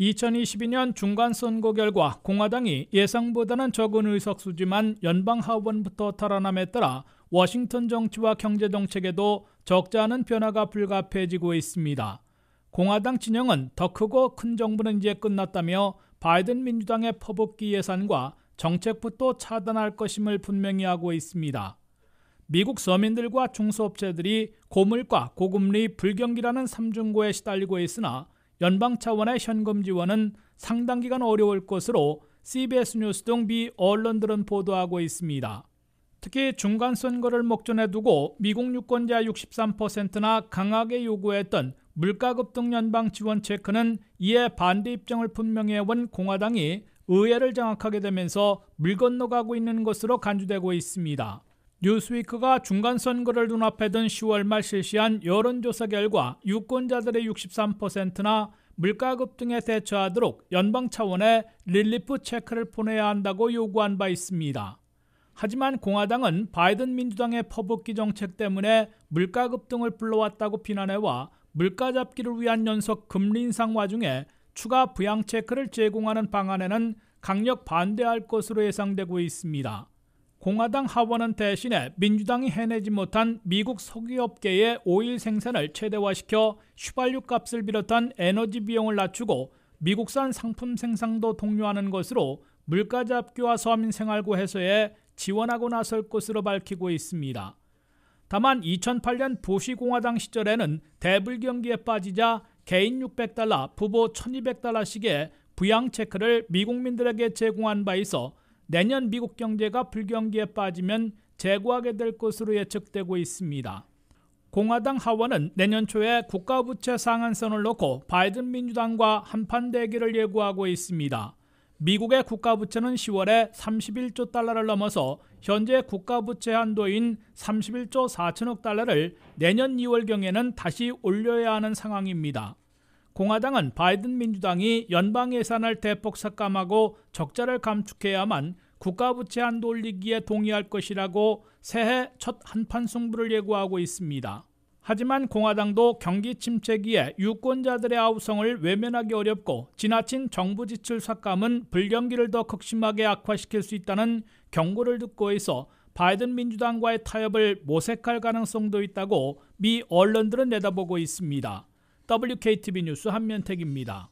2022년 중간 선거 결과 공화당이 예상보다는 적은 의석수지만 연방 하원부터 탈환함에 따라 워싱턴 정치와 경제 정책에도 적지 않은 변화가 불가피해지고 있습니다. 공화당 진영은 더 크고 큰 정부는 이제 끝났다며 바이든 민주당의 퍼붓기 예산과 정책부터 차단할 것임을 분명히 하고 있습니다. 미국 서민들과 중소업체들이 고물가, 고금리, 불경기라는 삼중고에 시달리고 있으나 연방 차원의 현금 지원은 상당 기간 어려울 것으로 CBS 뉴스 등미 언론들은 보도하고 있습니다. 특히 중간 선거를 목전에 두고 미국 유권자 63%나 강하게 요구했던 물가 급등 연방 지원 체크는 이에 반대 입장을 분명히 해온 공화당이 의회를 장악하게 되면서 물 건너가고 있는 것으로 간주되고 있습니다. 뉴스위크가 중간 선거를 눈앞에 둔 10월 말 실시한 여론조사 결과 유권자들의 63%나 물가 급등에 대처하도록 연방 차원의 릴리프 체크를 보내야 한다고 요구한 바 있습니다. 하지만 공화당은 바이든 민주당의 퍼붓기 정책 때문에 물가 급등을 불러왔다고 비난해와 물가 잡기를 위한 연속 금리 인상 와중에 추가 부양 체크를 제공하는 방안에는 강력 반대할 것으로 예상되고 있습니다. 공화당 하원은 대신에 민주당이 해내지 못한 미국 석유업계의 오일 생산을 최대화시켜 휘발유 값을 비롯한 에너지 비용을 낮추고 미국산 상품 생산도 독려하는 것으로 물가 잡기와 서민 생활고 해소에 지원하고 나설 것으로 밝히고 있습니다. 다만 2008년 부시 공화당 시절에는 대불 경기에 빠지자 개인 600달러, 부부 1200달러씩의 부양 체크를 미국민들에게 제공한 바 있어 내년 미국 경제가 불경기에 빠지면 재고하게 될 것으로 예측되고 있습니다. 공화당 하원은 내년 초에 국가부채 상한선을 놓고 바이든 민주당과 한판 대기를 예고하고 있습니다. 미국의 국가부채는 10월에 31조 달러를 넘어서 현재 국가부채 한도인 31조 4천억 달러를 내년 2월경에는 다시 올려야 하는 상황입니다. 공화당은 바이든 민주당이 연방 예산을 대폭 삭감하고 적자를 감축해야만 국가 부채 한도 올리기에 동의할 것이라고 새해 첫 한판 승부를 예고하고 있습니다. 하지만 공화당도 경기 침체기에 유권자들의 아우성을 외면하기 어렵고 지나친 정부 지출 삭감은 불경기를 더 극심하게 악화시킬 수 있다는 경고를 듣고 있어 바이든 민주당과의 타협을 모색할 가능성도 있다고 미 언론들은 내다보고 있습니다. WKTV 뉴스 한면택입니다.